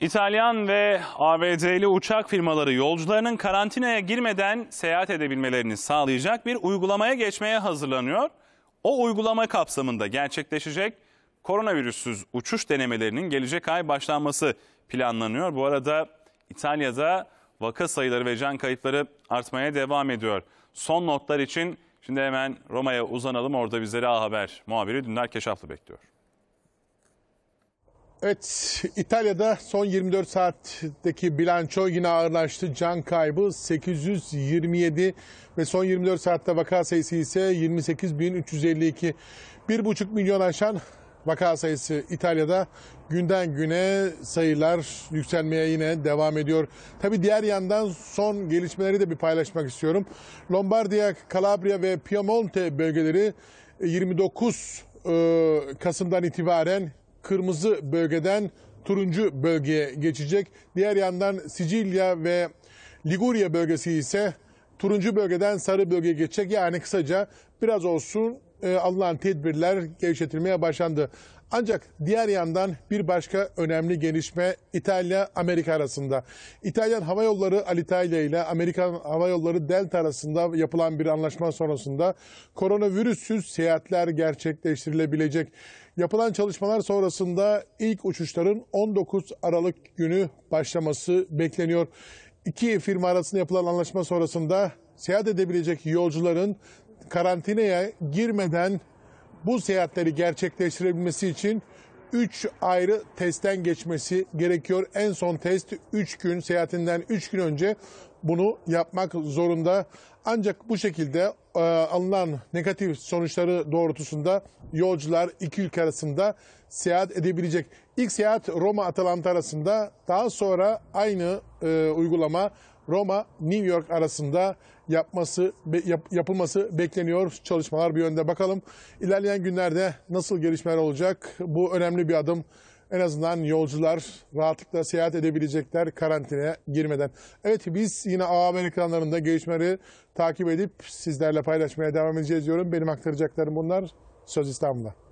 İtalyan ve ABD'li uçak firmaları yolcularının karantinaya girmeden seyahat edebilmelerini sağlayacak bir uygulamaya geçmeye hazırlanıyor. O uygulama kapsamında gerçekleşecek koronavirüssüz uçuş denemelerinin gelecek ay başlanması planlanıyor. Bu arada İtalya'da vaka sayıları ve can kayıpları artmaya devam ediyor. Son notlar için şimdi hemen Roma'ya uzanalım. Orada bizleri A Haber muhabiri Dündar Keşaflı bekliyor. Evet, İtalya'da son 24 saatteki bilanço yine ağırlaştı. Can kaybı 827 ve son 24 saatte vaka sayısı ise 28.352. 1,5 milyon aşan vaka sayısı İtalya'da günden güne sayılar yükselmeye yine devam ediyor. Tabi diğer yandan son gelişmeleri de bir paylaşmak istiyorum. Lombardiya, Kalabria ve Piemonte bölgeleri 29 e, e, Kasım'dan itibaren kırmızı bölgeden turuncu bölgeye geçecek. Diğer yandan Sicilya ve Ligurya bölgesi ise turuncu bölgeden sarı bölgeye geçecek. Yani kısaca biraz olsun e, alınan tedbirler gevşetilmeye başlandı. Ancak diğer yandan bir başka önemli gelişme İtalya-Amerika arasında. İtalyan Hava Yolları Alitalia ile Amerikan Hava Yolları Delta arasında yapılan bir anlaşma sonrasında koronavirüsüz seyahatler gerçekleştirilebilecek. Yapılan çalışmalar sonrasında ilk uçuşların 19 Aralık günü başlaması bekleniyor. İki firma arasında yapılan anlaşma sonrasında seyahat edebilecek yolcuların karantinaya girmeden bu seyahatleri gerçekleştirebilmesi için 3 ayrı testten geçmesi gerekiyor. En son test 3 gün seyahatinden 3 gün önce bunu yapmak zorunda. Ancak bu şekilde e, alınan negatif sonuçları doğrultusunda yolcular iki ülke arasında seyahat edebilecek. İlk seyahat Roma-Atalanta arasında daha sonra aynı e, uygulama Roma, New York arasında yapması yap, yapılması bekleniyor. Çalışmalar bir yönde bakalım. İlerleyen günlerde nasıl gelişmeler olacak? Bu önemli bir adım. En azından yolcular rahatlıkla seyahat edebilecekler karantinaya girmeden. Evet biz yine AAM ekranlarında gelişmeleri takip edip sizlerle paylaşmaya devam edeceğiz diyorum. Benim aktaracaklarım bunlar. Söz İstanbul'a.